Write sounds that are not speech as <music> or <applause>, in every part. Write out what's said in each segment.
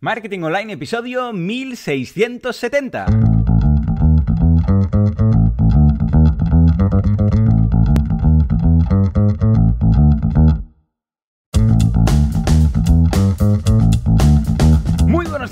Marketing Online, episodio 1670.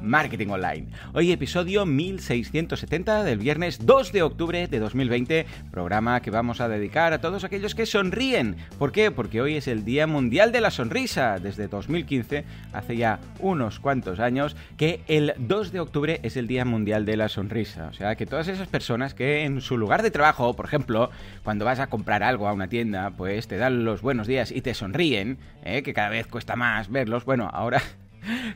marketing online. Hoy episodio 1670 del viernes 2 de octubre de 2020, programa que vamos a dedicar a todos aquellos que sonríen. ¿Por qué? Porque hoy es el Día Mundial de la Sonrisa. Desde 2015, hace ya unos cuantos años, que el 2 de octubre es el Día Mundial de la Sonrisa. O sea, que todas esas personas que en su lugar de trabajo, por ejemplo, cuando vas a comprar algo a una tienda, pues te dan los buenos días y te sonríen, ¿eh? que cada vez cuesta más verlos. Bueno, ahora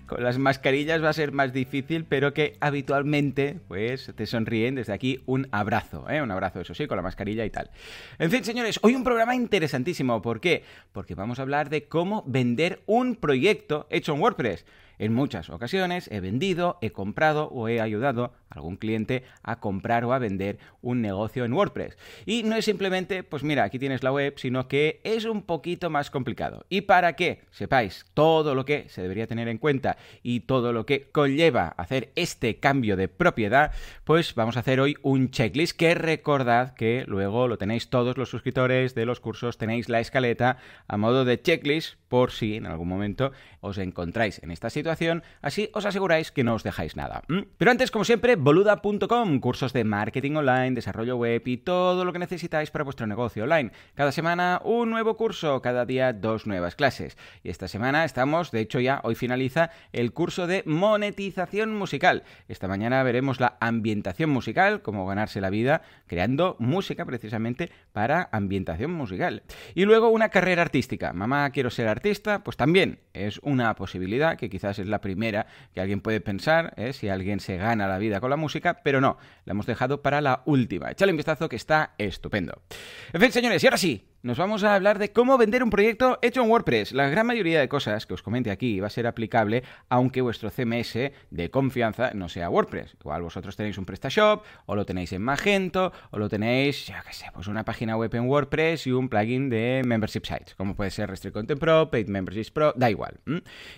con las mascarillas va a ser más difícil, pero que habitualmente pues te sonríen desde aquí un abrazo, ¿eh? un abrazo eso sí, con la mascarilla y tal. En fin, señores, hoy un programa interesantísimo, ¿por qué? Porque vamos a hablar de cómo vender un proyecto hecho en WordPress. En muchas ocasiones he vendido, he comprado o he ayudado a algún cliente a comprar o a vender un negocio en WordPress. Y no es simplemente, pues mira, aquí tienes la web, sino que es un poquito más complicado. Y para que sepáis todo lo que se debería tener en cuenta y todo lo que conlleva hacer este cambio de propiedad, pues vamos a hacer hoy un checklist que recordad que luego lo tenéis todos los suscriptores de los cursos, tenéis la escaleta a modo de checklist por si en algún momento os encontráis en esta situación situación, así os aseguráis que no os dejáis nada. Mm. Pero antes, como siempre, boluda.com, cursos de marketing online, desarrollo web y todo lo que necesitáis para vuestro negocio online. Cada semana un nuevo curso, cada día dos nuevas clases. Y esta semana estamos, de hecho ya hoy finaliza el curso de monetización musical. Esta mañana veremos la ambientación musical, cómo ganarse la vida creando música precisamente para ambientación musical. Y luego una carrera artística. Mamá, quiero ser artista, pues también es una posibilidad que quizás es la primera que alguien puede pensar, ¿eh? si alguien se gana la vida con la música, pero no, la hemos dejado para la última. Échale un vistazo que está estupendo. En fin, señores, y ahora sí, nos vamos a hablar de cómo vender un proyecto hecho en WordPress. La gran mayoría de cosas que os comente aquí va a ser aplicable aunque vuestro CMS de confianza no sea WordPress. Igual vosotros tenéis un PrestaShop, o lo tenéis en Magento, o lo tenéis, ya qué sé, pues una página web en WordPress y un plugin de Membership Sites, como puede ser Restrict Content Pro, Paid Memberships Pro, da igual.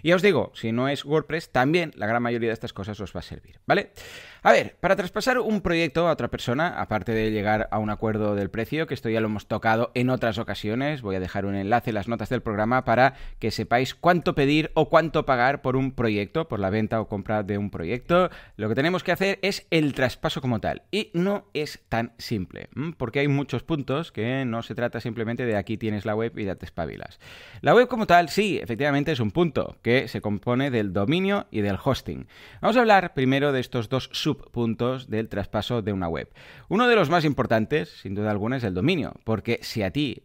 Y os digo, si no es WordPress, también la gran mayoría de estas cosas os va a servir, ¿vale? A ver, para traspasar un proyecto a otra persona, aparte de llegar a un acuerdo del precio, que esto ya lo hemos tocado en otras ocasiones. Voy a dejar un enlace en las notas del programa para que sepáis cuánto pedir o cuánto pagar por un proyecto, por la venta o compra de un proyecto. Lo que tenemos que hacer es el traspaso como tal. Y no es tan simple, porque hay muchos puntos que no se trata simplemente de aquí tienes la web y ya te espabilas. La web como tal, sí, efectivamente es un punto que se compone del dominio y del hosting. Vamos a hablar primero de estos dos subpuntos del traspaso de una web. Uno de los más importantes, sin duda alguna, es el dominio, porque si a ti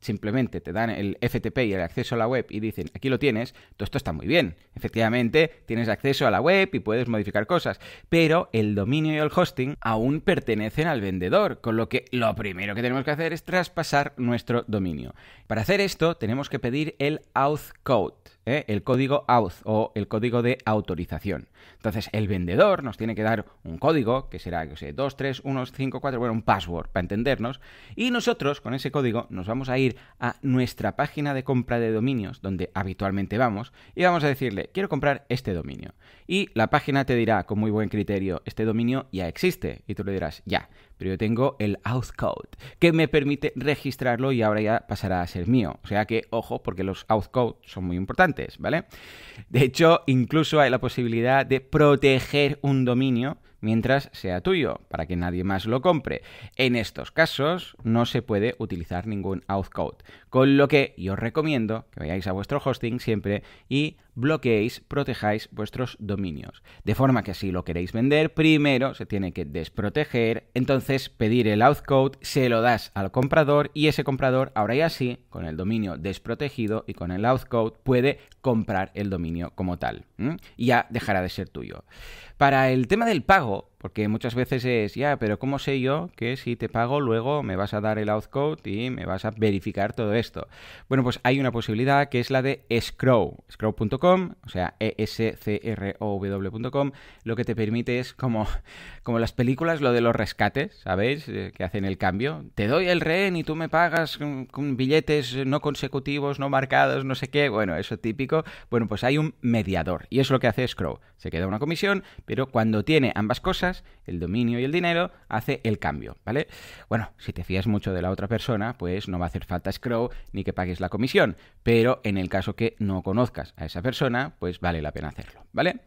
simplemente te dan el FTP y el acceso a la web y dicen, aquí lo tienes, todo esto está muy bien. Efectivamente, tienes acceso a la web y puedes modificar cosas, pero el dominio y el hosting aún pertenecen al vendedor, con lo que lo primero que tenemos que hacer es traspasar nuestro dominio. Para hacer esto, tenemos que pedir el auth code. ¿eh? el código auth o el código de autorización. Entonces, el vendedor nos tiene que dar un código, que será, que sé, 2, 3, 1, 5, 4, bueno, un password para entendernos, y nosotros con ese código nos vamos a ir a nuestra página de compra de dominios, donde habitualmente vamos, y vamos a decirle, quiero comprar este dominio. Y la página te dirá con muy buen criterio, este dominio ya existe. Y tú le dirás, ya, pero yo tengo el outcode, que me permite registrarlo y ahora ya pasará a ser mío. O sea que, ojo, porque los outcodes son muy importantes, ¿vale? De hecho, incluso hay la posibilidad de proteger un dominio mientras sea tuyo, para que nadie más lo compre. En estos casos no se puede utilizar ningún outcode, con lo que yo os recomiendo que vayáis a vuestro hosting siempre y bloqueéis, protejáis vuestros dominios. De forma que si lo queréis vender, primero se tiene que desproteger, entonces pedir el outcode, se lo das al comprador y ese comprador ahora ya sí, con el dominio desprotegido y con el outcode, puede comprar el dominio como tal. Y ya dejará de ser tuyo. Para el tema del pago, porque muchas veces es, ya, pero ¿cómo sé yo que si te pago luego me vas a dar el outcode y me vas a verificar todo esto? Bueno, pues hay una posibilidad que es la de Scrow, scrow.com, o sea, E-S-C-R-O-W.com, lo que te permite es como, <laughs> como las películas, lo de los rescates, ¿sabéis? Eh, que hacen el cambio. Te doy el rehén y tú me pagas con, billetes no consecutivos, no marcados, no sé qué. Bueno, eso típico. Bueno, pues hay un mediador y es lo que hace Scrow. Se queda una comisión, pero cuando tiene ambas cosas, el dominio y el dinero, hace el cambio, ¿vale? Bueno, si te fías mucho de la otra persona, pues no va a hacer falta scroll ni que pagues la comisión, pero en el caso que no conozcas a esa persona, pues vale la pena hacerlo, ¿vale?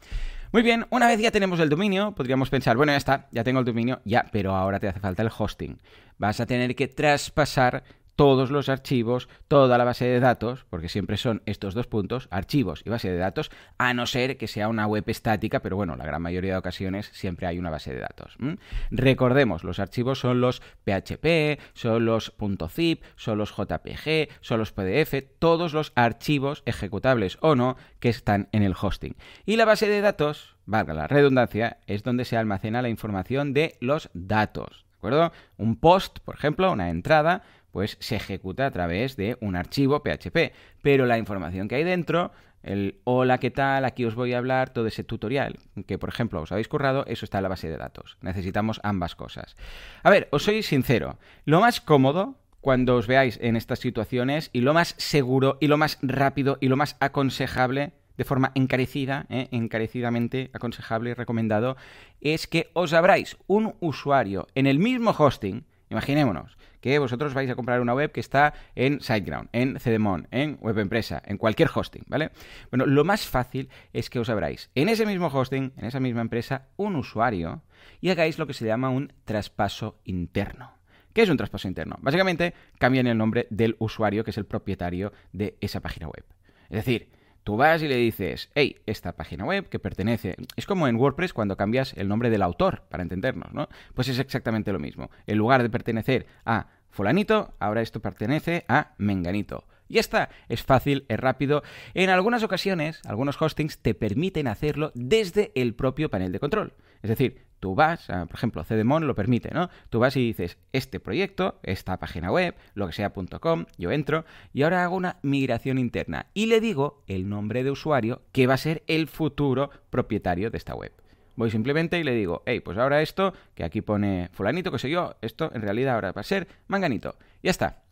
Muy bien, una vez ya tenemos el dominio, podríamos pensar, bueno, ya está, ya tengo el dominio, ya, pero ahora te hace falta el hosting. Vas a tener que traspasar todos los archivos, toda la base de datos, porque siempre son estos dos puntos, archivos y base de datos, a no ser que sea una web estática, pero bueno, la gran mayoría de ocasiones siempre hay una base de datos. Recordemos, los archivos son los PHP, son los .zip, son los JPG, son los PDF, todos los archivos ejecutables o no que están en el hosting. Y la base de datos, valga la redundancia, es donde se almacena la información de los datos. ¿De acuerdo? Un post, por ejemplo, una entrada, pues se ejecuta a través de un archivo PHP. Pero la información que hay dentro, el hola, ¿qué tal? Aquí os voy a hablar, todo ese tutorial que, por ejemplo, os habéis currado, eso está en la base de datos. Necesitamos ambas cosas. A ver, os soy sincero, lo más cómodo cuando os veáis en estas situaciones y lo más seguro y lo más rápido y lo más aconsejable de forma encarecida, ¿eh? encarecidamente aconsejable y recomendado, es que os abráis un usuario en el mismo hosting Imaginémonos que vosotros vais a comprar una web que está en SiteGround, en CDMON, en Web Empresa, en cualquier hosting, ¿vale? Bueno, lo más fácil es que os abráis en ese mismo hosting, en esa misma empresa, un usuario y hagáis lo que se llama un traspaso interno. ¿Qué es un traspaso interno? Básicamente cambian el nombre del usuario que es el propietario de esa página web. Es decir, Tú vas y le dices, hey, esta página web que pertenece. Es como en WordPress cuando cambias el nombre del autor, para entendernos, ¿no? Pues es exactamente lo mismo. En lugar de pertenecer a Fulanito, ahora esto pertenece a Menganito. Ya está, es fácil, es rápido. En algunas ocasiones, algunos hostings te permiten hacerlo desde el propio panel de control. Es decir, tú vas, por ejemplo, CDMON lo permite, ¿no? Tú vas y dices, este proyecto, esta página web, lo que sea sea.com, yo entro y ahora hago una migración interna y le digo el nombre de usuario que va a ser el futuro propietario de esta web. Voy simplemente y le digo, hey, pues ahora esto, que aquí pone fulanito, que sé yo, esto en realidad ahora va a ser manganito. Ya está,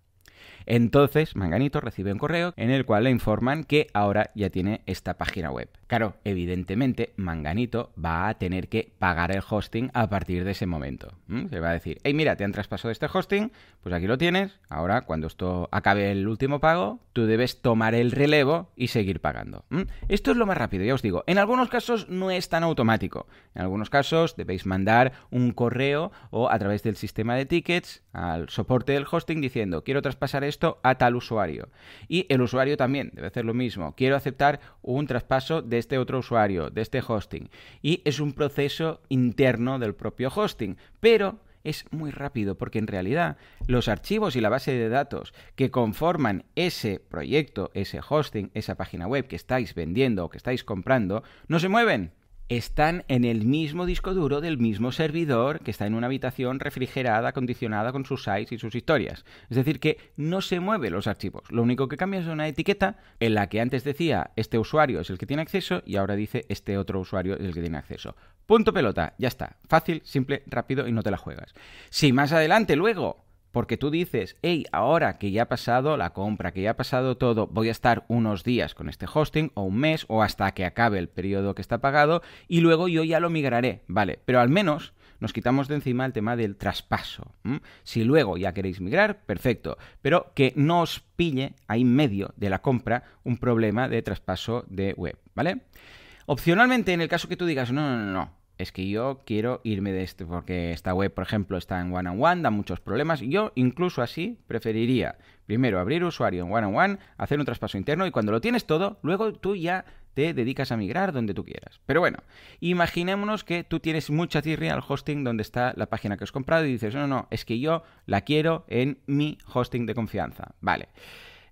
entonces, Manganito recibe un correo en el cual le informan que ahora ya tiene esta página web. Claro, evidentemente, Manganito va a tener que pagar el hosting a partir de ese momento. Se va a decir, hey, mira, te han traspasado este hosting, pues aquí lo tienes, ahora cuando esto acabe el último pago, tú debes tomar el relevo y seguir pagando. Esto es lo más rápido, ya os digo. En algunos casos no es tan automático. En algunos casos debéis mandar un correo o a través del sistema de tickets al soporte del hosting diciendo quiero traspasar esto a tal usuario. Y el usuario también debe hacer lo mismo. Quiero aceptar un traspaso de este otro usuario, de este hosting. Y es un proceso interno del propio hosting. Pero es muy rápido porque en realidad los archivos y la base de datos que conforman ese proyecto, ese hosting, esa página web que estáis vendiendo o que estáis comprando, no se mueven están en el mismo disco duro del mismo servidor que está en una habitación refrigerada, acondicionada con sus sites y sus historias. Es decir, que no se mueven los archivos. Lo único que cambia es una etiqueta en la que antes decía este usuario es el que tiene acceso y ahora dice este otro usuario es el que tiene acceso. Punto pelota, ya está. Fácil, simple, rápido y no te la juegas. Si más adelante luego porque tú dices, hey, ahora que ya ha pasado la compra, que ya ha pasado todo, voy a estar unos días con este hosting o un mes o hasta que acabe el periodo que está pagado y luego yo ya lo migraré. Vale, pero al menos nos quitamos de encima el tema del traspaso. Si luego ya queréis migrar, perfecto, pero que no os pille ahí en medio de la compra un problema de traspaso de web, ¿vale? Opcionalmente, en el caso que tú digas, no, no, no, no, es que yo quiero irme de esto, porque esta web, por ejemplo, está en One on One, da muchos problemas. Yo incluso así preferiría primero abrir usuario en One on One, hacer un traspaso interno y cuando lo tienes todo, luego tú ya te dedicas a migrar donde tú quieras. Pero bueno, imaginémonos que tú tienes mucha tirria al hosting donde está la página que has comprado y dices, no, no, es que yo la quiero en mi hosting de confianza. Vale.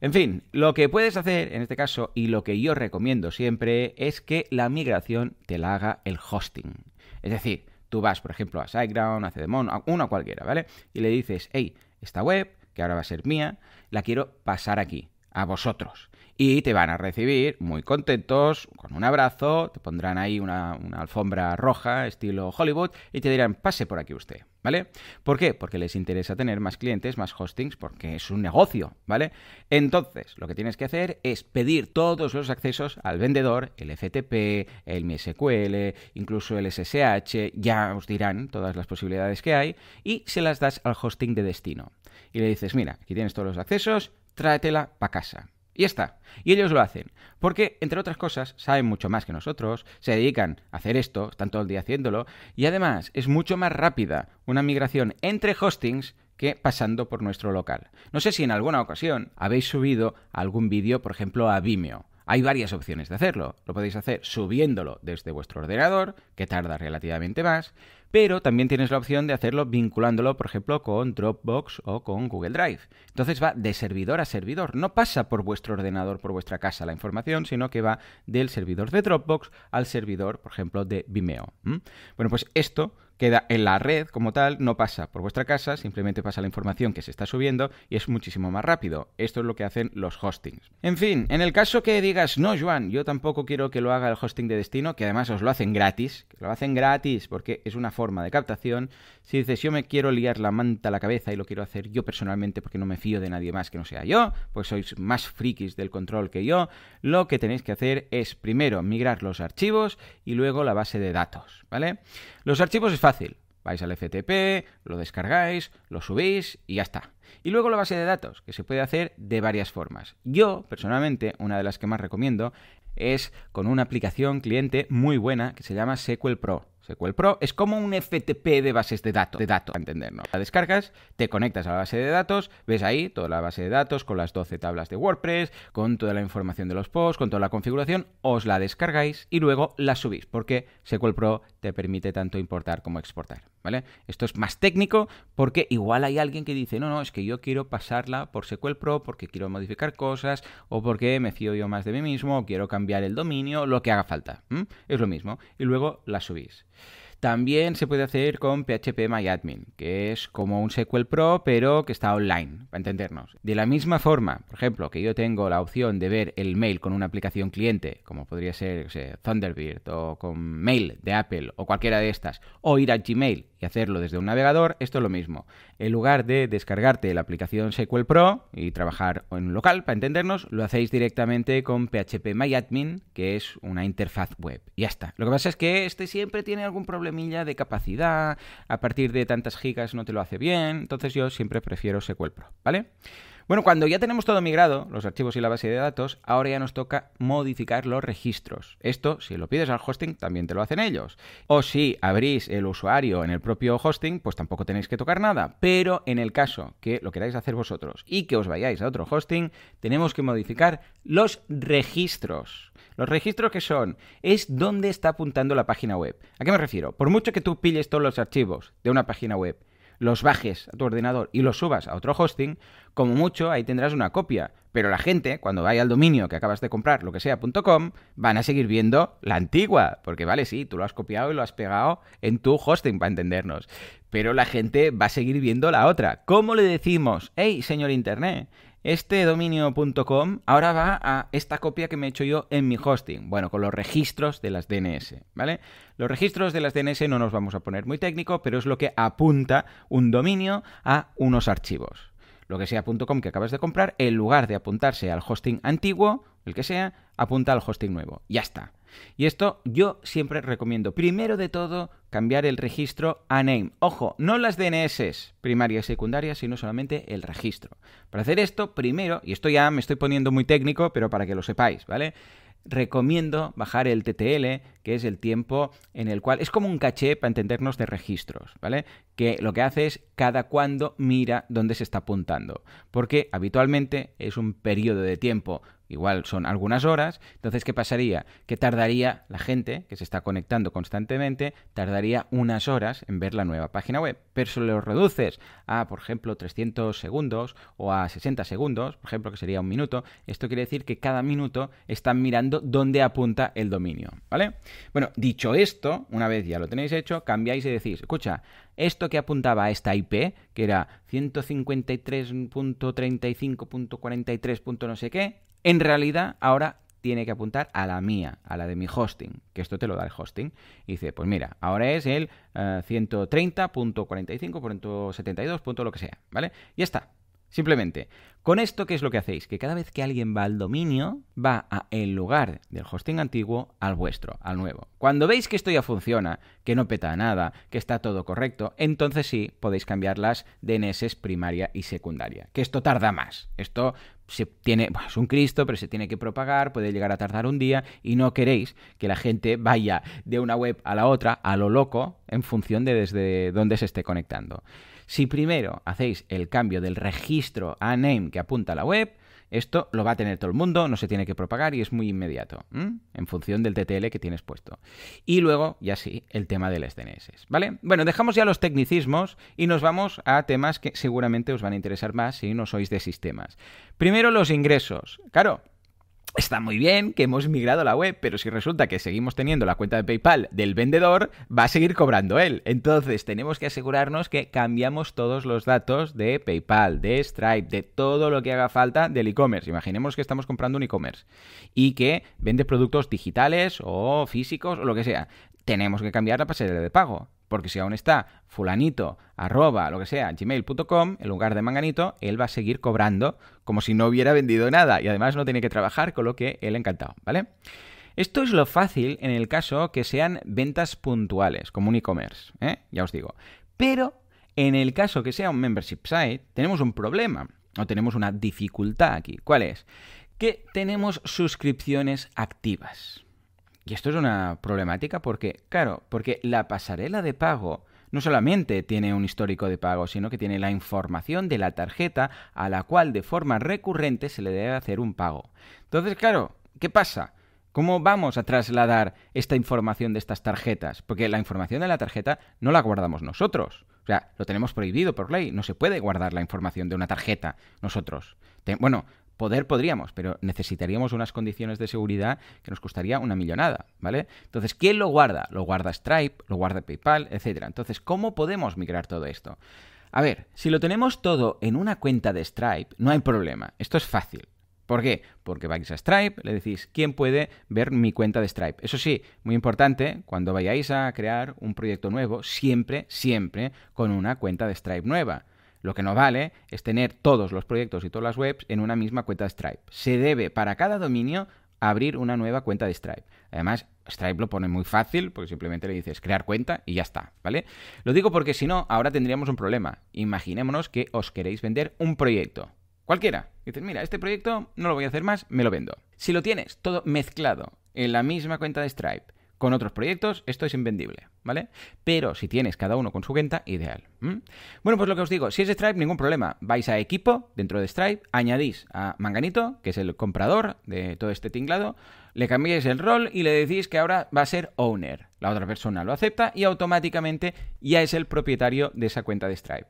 En fin, lo que puedes hacer en este caso y lo que yo recomiendo siempre es que la migración te la haga el hosting. Es decir, tú vas, por ejemplo, a SiteGround, a Cedemon, a una cualquiera, ¿vale? Y le dices, hey, esta web, que ahora va a ser mía, la quiero pasar aquí, a vosotros y te van a recibir muy contentos, con un abrazo, te pondrán ahí una, alfombra roja estilo Hollywood y te dirán, pase por aquí usted, ¿vale? ¿Por qué? Porque les interesa tener más clientes, más hostings, porque es un negocio, ¿vale? Entonces, lo que tienes que hacer es pedir todos los accesos al vendedor, el FTP, el MySQL, incluso el SSH, ya os dirán todas las posibilidades que hay, y se las das al hosting de destino. Y le dices, mira, aquí tienes todos los accesos, tráetela para casa. Y está. Y ellos lo hacen. Porque, entre otras cosas, saben mucho más que nosotros, se dedican a hacer esto, están todo el día haciéndolo, y además es mucho más rápida una migración entre hostings que pasando por nuestro local. No sé si en alguna ocasión habéis subido algún vídeo, por ejemplo, a Vimeo hay varias opciones de hacerlo. Lo podéis hacer subiéndolo desde vuestro ordenador, que tarda relativamente más, pero también tienes la opción de hacerlo vinculándolo, por ejemplo, con Dropbox o con Google Drive. Entonces va de servidor a servidor, no pasa por vuestro ordenador, por vuestra casa la información, sino que va del servidor de Dropbox al servidor, por ejemplo, de Vimeo. Bueno, pues esto queda en la red como tal, no pasa por vuestra casa, simplemente pasa la información que se está subiendo y es muchísimo más rápido. Esto es lo que hacen los hostings. En fin, en el caso que digas, no, Joan, yo tampoco quiero que lo haga el hosting de destino, que además os lo hacen gratis, que lo hacen gratis porque es una forma de captación. Si dices, yo me quiero liar la manta a la cabeza y lo quiero hacer yo personalmente porque no me fío de nadie más que no sea yo, pues sois más frikis del control que yo, lo que tenéis que hacer es primero migrar los archivos y luego la base de datos, ¿vale? Los archivos es fácil. Vais al FTP, lo descargáis, lo subís y ya está. Y luego la base de datos, que se puede hacer de varias formas. Yo, personalmente, una de las que más recomiendo es con una aplicación cliente muy buena que se llama SQL Pro. SQL Pro es como un FTP de bases de datos, de datos, para entendernos. La descargas, te conectas a la base de datos, ves ahí toda la base de datos con las 12 tablas de WordPress, con toda la información de los posts, con toda la configuración, os la descargáis y luego la subís, porque SQL Pro te permite tanto importar como exportar. Esto es más técnico porque igual hay alguien que dice, no, no, es que yo quiero pasarla por SQL Pro porque quiero modificar cosas o porque me fío yo más de mí mismo o quiero cambiar el dominio, lo que haga falta. Es lo mismo. Y luego la subís. También se puede hacer con PHP que es como un SQL Pro, pero que está online, para entendernos. De la misma forma, por ejemplo, que yo tengo la opción de ver el mail con una aplicación cliente, como podría ser Thunderbird o con Mail de Apple o cualquiera de estas, o ir a Gmail y hacerlo desde un navegador, esto es lo mismo. En lugar de descargarte la aplicación SQL Pro y trabajar en local, para entendernos, lo hacéis directamente con PHP MyAdmin, que es una interfaz web. Y ya está. Lo que pasa es que este siempre tiene algún problemilla de capacidad, a partir de tantas gigas no te lo hace bien, entonces yo siempre prefiero SQL Pro, ¿vale? Bueno, cuando ya tenemos todo migrado, los archivos y la base de datos, ahora ya nos toca modificar los registros. Esto, si lo pides al hosting, también te lo hacen ellos. O si abrís el usuario en el propio hosting, pues tampoco tenéis que tocar nada. Pero en el caso que lo queráis hacer vosotros y que os vayáis a otro hosting, tenemos que modificar los registros. Los registros que son es dónde está apuntando la página web. ¿A qué me refiero? Por mucho que tú pilles todos los archivos de una página web los bajes a tu ordenador y los subas a otro hosting, como mucho ahí tendrás una copia. Pero la gente, cuando vaya al dominio que acabas de comprar, lo que sea, van a seguir viendo la antigua. Porque vale, sí, tú lo has copiado y lo has pegado en tu hosting, para entendernos. Pero la gente va a seguir viendo la otra. ¿Cómo le decimos, hey, señor Internet, este dominio.com ahora va a esta copia que me he hecho yo en mi hosting, bueno, con los registros de las DNS, ¿vale? Los registros de las DNS no nos vamos a poner muy técnico, pero es lo que apunta un dominio a unos archivos. Lo que sea .com que acabas de comprar, en lugar de apuntarse al hosting antiguo, el que sea, apunta al hosting nuevo. Ya está. Y esto yo siempre recomiendo, primero de todo, cambiar el registro a name. Ojo, no las DNS primarias y secundarias, sino solamente el registro. Para hacer esto, primero, y esto ya me estoy poniendo muy técnico, pero para que lo sepáis, ¿vale? Recomiendo bajar el TTL, que es el tiempo en el cual es como un caché para entendernos de registros, ¿vale? Que lo que hace es cada cuando mira dónde se está apuntando, porque habitualmente es un periodo de tiempo igual son algunas horas, entonces ¿qué pasaría? Que tardaría la gente que se está conectando constantemente, tardaría unas horas en ver la nueva página web, pero si lo reduces a, por ejemplo, 300 segundos o a 60 segundos, por ejemplo, que sería un minuto, esto quiere decir que cada minuto están mirando dónde apunta el dominio, ¿vale? Bueno, dicho esto, una vez ya lo tenéis hecho, cambiáis y decís, escucha, esto que apuntaba a esta IP, que era 153.35.43. no sé qué, en realidad ahora tiene que apuntar a la mía, a la de mi hosting, que esto te lo da el hosting. Y dice, pues mira, ahora es el 130.45.72. Eh, lo que sea, ¿vale? Ya está, Simplemente, con esto, ¿qué es lo que hacéis? Que cada vez que alguien va al dominio, va a lugar del hosting antiguo al vuestro, al nuevo. Cuando veis que esto ya funciona, que no peta nada, que está todo correcto, entonces sí podéis cambiar las DNS primaria y secundaria. Que esto tarda más. Esto se tiene, es un Cristo, pero se tiene que propagar, puede llegar a tardar un día y no queréis que la gente vaya de una web a la otra a lo loco en función de desde dónde se esté conectando. Si primero hacéis el cambio del registro a name que apunta a la web, esto lo va a tener todo el mundo, no se tiene que propagar y es muy inmediato, en función del TTL que tienes puesto. Y luego, ya sí, el tema del DNS, ¿vale? Bueno, dejamos ya los tecnicismos y nos vamos a temas que seguramente os van a interesar más si no sois de sistemas. Primero, los ingresos. Claro, está muy bien que hemos migrado a la web, pero si resulta que seguimos teniendo la cuenta de PayPal del vendedor, va a seguir cobrando él. Entonces tenemos que asegurarnos que cambiamos todos los datos de PayPal, de Stripe, de todo lo que haga falta del e-commerce. Imaginemos que estamos comprando un e-commerce y que vende productos digitales o físicos o lo que sea. Tenemos que cambiar la pasarela de pago porque si aún está fulanito, arroba, lo que sea, gmail.com, en lugar de manganito, él va a seguir cobrando como si no hubiera vendido nada. Y además no tiene que trabajar, con lo que él encantado, ¿vale? Esto es lo fácil en el caso que sean ventas puntuales, como un e-commerce, ¿eh? ya os digo. Pero en el caso que sea un membership site, tenemos un problema o tenemos una dificultad aquí. ¿Cuál es? Que tenemos suscripciones activas. Y esto es una problemática porque, claro, porque la pasarela de pago no solamente tiene un histórico de pago, sino que tiene la información de la tarjeta a la cual de forma recurrente se le debe hacer un pago. Entonces, claro, ¿qué pasa? ¿Cómo vamos a trasladar esta información de estas tarjetas? Porque la información de la tarjeta no la guardamos nosotros. O sea, lo tenemos prohibido por ley. No se puede guardar la información de una tarjeta nosotros. bueno, Poder podríamos, pero necesitaríamos unas condiciones de seguridad que nos costaría una millonada, ¿vale? Entonces, ¿quién lo guarda? Lo guarda Stripe, lo guarda PayPal, etcétera. Entonces, ¿cómo podemos migrar todo esto? A ver, si lo tenemos todo en una cuenta de Stripe, no hay problema. Esto es fácil. ¿Por qué? Porque vais a Stripe, le decís, ¿quién puede ver mi cuenta de Stripe? Eso sí, muy importante, cuando vayáis a crear un proyecto nuevo, siempre, siempre con una cuenta de Stripe nueva. Lo que no vale es tener todos los proyectos y todas las webs en una misma cuenta de Stripe. Se debe para cada dominio abrir una nueva cuenta de Stripe. Además, Stripe lo pone muy fácil, porque simplemente le dices crear cuenta y ya está, ¿vale? Lo digo porque si no, ahora tendríamos un problema. Imaginémonos que os queréis vender un proyecto, cualquiera. dices, mira, este proyecto no lo voy a hacer más, me lo vendo. Si lo tienes todo mezclado en la misma cuenta de Stripe, con otros proyectos, esto es invendible, ¿vale? Pero si tienes cada uno con su cuenta, ideal. Bueno, pues lo que os digo, si es Stripe, ningún problema. Vais a equipo dentro de Stripe, añadís a Manganito, que es el comprador de todo este tinglado, le cambiáis el rol y le decís que ahora va a ser owner. La otra persona lo acepta y automáticamente ya es el propietario de esa cuenta de Stripe.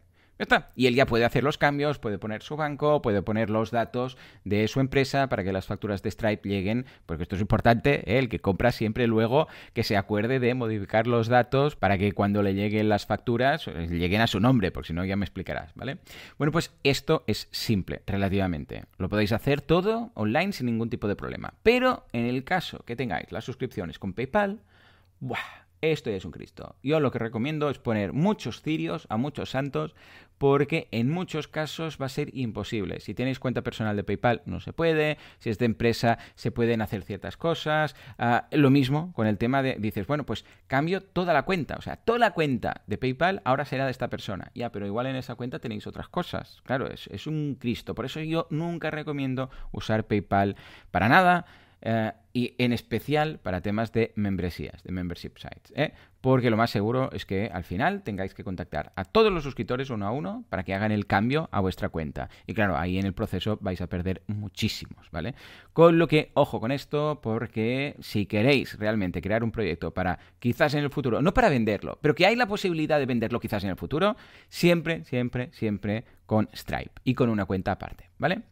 Y él ya puede hacer los cambios, puede poner su banco, puede poner los datos de su empresa para que las facturas de Stripe lleguen, porque esto es importante, ¿eh? el que compra siempre luego que se acuerde de modificar los datos para que cuando le lleguen las facturas eh, lleguen a su nombre, porque si no ya me explicarás, ¿vale? Bueno, pues esto es simple, relativamente. Lo podéis hacer todo online sin ningún tipo de problema. Pero en el caso que tengáis las suscripciones con PayPal, ¡buah! Esto es un Cristo. Yo lo que recomiendo es poner muchos cirios a muchos santos porque en muchos casos va a ser imposible. Si tenéis cuenta personal de PayPal no se puede, si es de empresa se pueden hacer ciertas cosas. Ah, lo mismo con el tema de, dices, bueno, pues cambio toda la cuenta, o sea, toda la cuenta de PayPal ahora será de esta persona. Ya, pero igual en esa cuenta tenéis otras cosas. Claro, es, es un Cristo. Por eso yo nunca recomiendo usar PayPal para nada. Eh, y en especial para temas de membresías, de membership sites, ¿eh? porque lo más seguro es que al final tengáis que contactar a todos los suscriptores uno a uno para que hagan el cambio a vuestra cuenta. Y claro, ahí en el proceso vais a perder muchísimos, ¿vale? Con lo que, ojo con esto, porque si queréis realmente crear un proyecto para quizás en el futuro, no para venderlo, pero que hay la posibilidad de venderlo quizás en el futuro, siempre, siempre, siempre con Stripe y con una cuenta aparte, ¿vale?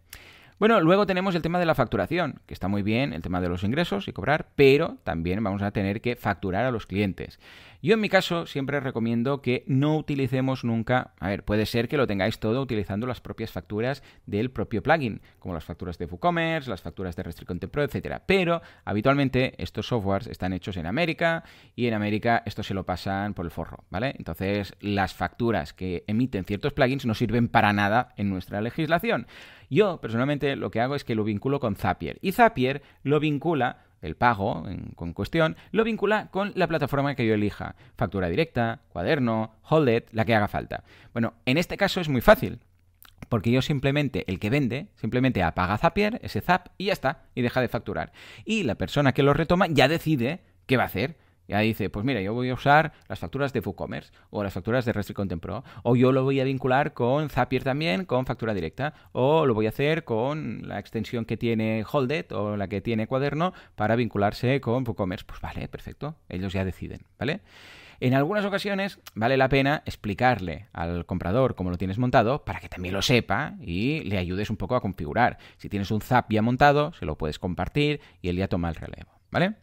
Bueno, luego tenemos el tema de la facturación, que está muy bien, el tema de los ingresos y cobrar, pero también vamos a tener que facturar a los clientes. Yo en mi caso siempre recomiendo que no utilicemos nunca, a ver, puede ser que lo tengáis todo utilizando las propias facturas del propio plugin, como las facturas de WooCommerce, las facturas de Restrict Pro, etcétera, pero habitualmente estos softwares están hechos en América y en América esto se lo pasan por el forro, ¿vale? Entonces, las facturas que emiten ciertos plugins no sirven para nada en nuestra legislación. Yo personalmente lo que hago es que lo vinculo con Zapier y Zapier lo vincula el pago en, con cuestión, lo vincula con la plataforma que yo elija. Factura directa, cuaderno, Holded, la que haga falta. Bueno, en este caso es muy fácil. Porque yo simplemente, el que vende, simplemente apaga Zapier, ese Zap, y ya está, y deja de facturar. Y la persona que lo retoma ya decide qué va a hacer. Ya dice, pues mira, yo voy a usar las facturas de WooCommerce o las facturas de Restrict Pro. O yo lo voy a vincular con Zapier también, con factura directa. O lo voy a hacer con la extensión que tiene Holded o la que tiene Cuaderno para vincularse con WooCommerce. Pues vale, perfecto. Ellos ya deciden, ¿vale? En algunas ocasiones vale la pena explicarle al comprador cómo lo tienes montado para que también lo sepa y le ayudes un poco a configurar. Si tienes un Zap ya montado, se lo puedes compartir y él ya toma el relevo, ¿vale?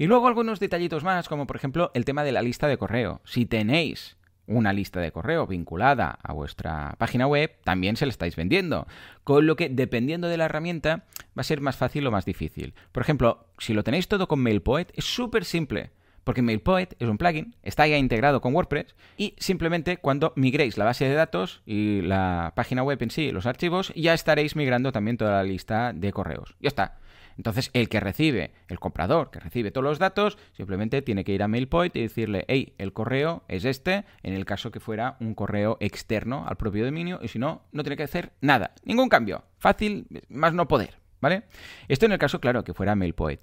Y luego algunos detallitos más, como por ejemplo el tema de la lista de correo. Si tenéis una lista de correo vinculada a vuestra página web, también se la estáis vendiendo. Con lo que, dependiendo de la herramienta, va a ser más fácil o más difícil. Por ejemplo, si lo tenéis todo con MailPoet, es súper simple. Porque MailPoet es un plugin, está ya integrado con WordPress y simplemente cuando migréis la base de datos y la página web en sí, los archivos, ya estaréis migrando también toda la lista de correos. Ya está. Entonces, el que recibe, el comprador que recibe todos los datos, simplemente tiene que ir a MailPoint y decirle, hey, el correo es este, en el caso que fuera un correo externo al propio dominio, y si no, no tiene que hacer nada, ningún cambio. Fácil, más no poder. ¿Vale? Esto en el caso, claro, que fuera MailPoet.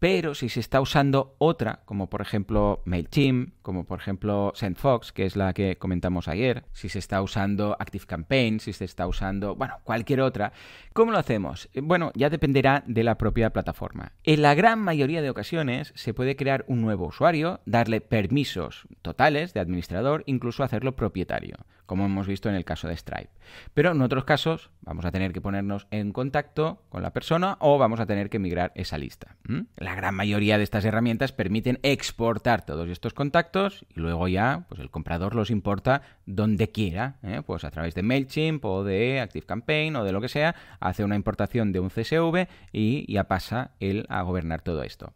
Pero si se está usando otra, como por ejemplo MailChimp, como por ejemplo SendFox, que es la que comentamos ayer, si se está usando ActiveCampaign, si se está usando, bueno, cualquier otra, ¿cómo lo hacemos? Eh, bueno, ya dependerá de la propia plataforma. En la gran mayoría de ocasiones se puede crear un nuevo usuario, darle permisos totales de administrador, incluso hacerlo propietario como hemos visto en el caso de Stripe. Pero en otros casos vamos a tener que ponernos en contacto con la persona o vamos a tener que migrar esa lista. La gran mayoría de estas herramientas permiten exportar todos estos contactos y luego ya pues el comprador los importa donde quiera, ¿eh? pues a través de Mailchimp o de ActiveCampaign o de lo que sea, hace una importación de un CSV y ya pasa él a gobernar todo esto.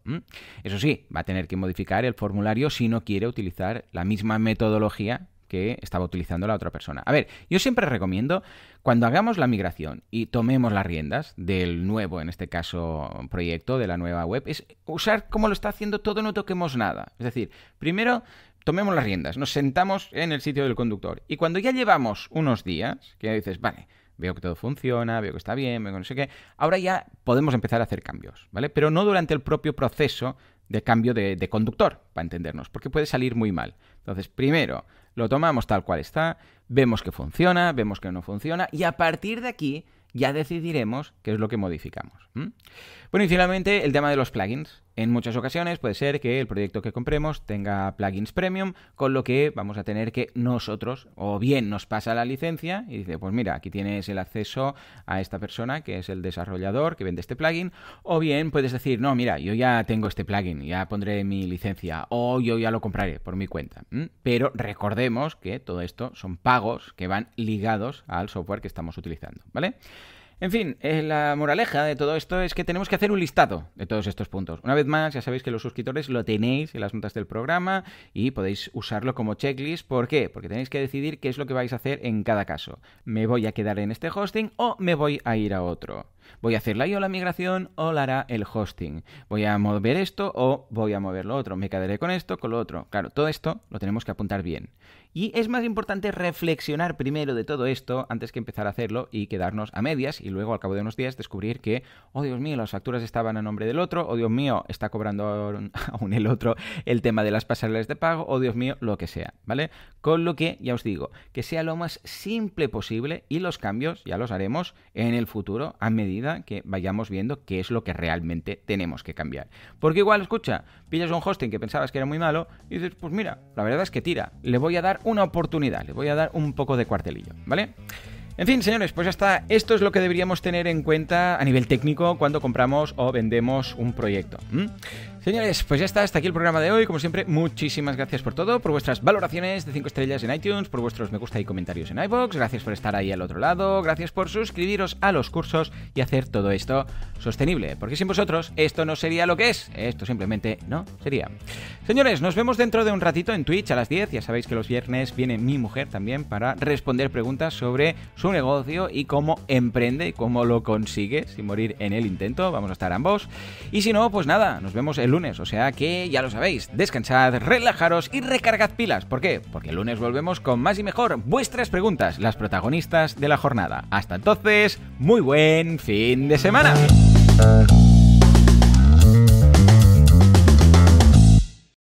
Eso sí, va a tener que modificar el formulario si no quiere utilizar la misma metodología que estaba utilizando la otra persona. A ver, yo siempre recomiendo, cuando hagamos la migración y tomemos las riendas del nuevo, en este caso, proyecto de la nueva web, es usar como lo está haciendo todo, no toquemos nada. Es decir, primero tomemos las riendas, nos sentamos en el sitio del conductor y cuando ya llevamos unos días, que ya dices, vale, veo que todo funciona, veo que está bien, veo que no sé qué. Ahora ya podemos empezar a hacer cambios, ¿vale? Pero no durante el propio proceso de cambio de, conductor, para entendernos, porque puede salir muy mal. Entonces, primero, lo tomamos tal cual está, vemos que funciona, vemos que no funciona, y a partir de aquí ya decidiremos qué es lo que modificamos. Bueno, y finalmente el tema de los plugins. En muchas ocasiones puede ser que el proyecto que compremos tenga plugins premium, con lo que vamos a tener que nosotros, o bien nos pasa la licencia y dice, pues mira, aquí tienes el acceso a esta persona que es el desarrollador que vende este plugin, o bien puedes decir, no, mira, yo ya tengo este plugin, ya pondré mi licencia, o yo ya lo compraré por mi cuenta. Pero recordemos que todo esto son pagos que van ligados al software que estamos utilizando, ¿vale? En fin, eh, la moraleja de todo esto es que tenemos que hacer un listado de todos estos puntos. Una vez más, ya sabéis que los suscriptores lo tenéis en las notas del programa y podéis usarlo como checklist. ¿Por qué? Porque tenéis que decidir qué es lo que vais a hacer en cada caso. ¿Me voy a quedar en este hosting o me voy a ir a otro? Voy a hacerla yo la migración o la hará el hosting. Voy a mover esto o voy a mover lo otro. Me quedaré con esto, con lo otro. Claro, todo esto lo tenemos que apuntar bien. Y es más importante reflexionar primero de todo esto antes que empezar a hacerlo y quedarnos a medias y luego al cabo de unos días descubrir que, oh Dios mío, las facturas estaban a nombre del otro, oh Dios mío, está cobrando aún <laughs> el otro el tema de las pasarelas de pago, oh Dios mío, lo que sea, ¿vale? Con lo que, ya os digo, que sea lo más simple posible y los cambios ya los haremos en el futuro a medida que vayamos viendo qué es lo que realmente tenemos que cambiar. Porque igual, escucha, pillas un hosting que pensabas que era muy malo y dices, pues mira, la verdad es que tira, le voy a dar una oportunidad, le voy a dar un poco de cuartelillo, ¿vale? En fin, señores, pues ya está. esto es lo que deberíamos tener en cuenta a nivel técnico cuando compramos o vendemos un proyecto. Señores, pues ya está, hasta aquí el programa de hoy. Como siempre, muchísimas gracias por todo, por vuestras valoraciones de 5 estrellas en iTunes, por vuestros me gusta y comentarios en iBox. Gracias por estar ahí al otro lado, gracias por suscribiros a los cursos y hacer todo esto sostenible, porque sin vosotros esto no sería lo que es, esto simplemente no sería. Señores, nos vemos dentro de un ratito en Twitch a las 10. Ya sabéis que los viernes viene mi mujer también para responder preguntas sobre su negocio y cómo emprende, y cómo lo consigue sin morir en el intento. Vamos a estar ambos. Y si no, pues nada, nos vemos el lunes, o sea que ya lo sabéis, descansad, relajaros y recargad pilas. ¿Por qué? Porque el lunes volvemos con más y mejor vuestras preguntas, las protagonistas de la jornada. Hasta entonces, muy buen fin de semana.